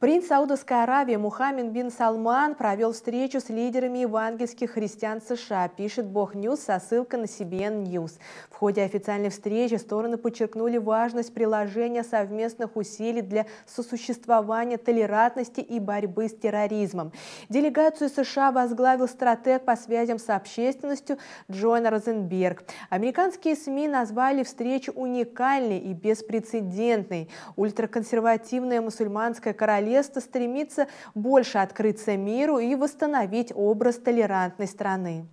Принц Саудовской Аравии Мухаммед бин Салман провел встречу с лидерами евангельских христиан США, пишет Бог Ньюс со ссылкой на CBN News. В ходе официальной встречи стороны подчеркнули важность приложения совместных усилий для сосуществования толерантности и борьбы с терроризмом. Делегацию США возглавил стратег по связям с общественностью Джон Розенберг. Американские СМИ назвали встречу уникальной и беспрецедентной. Ультраконсервативная мусульманская королева Букуреста стремится больше открыться миру и восстановить образ толерантной страны.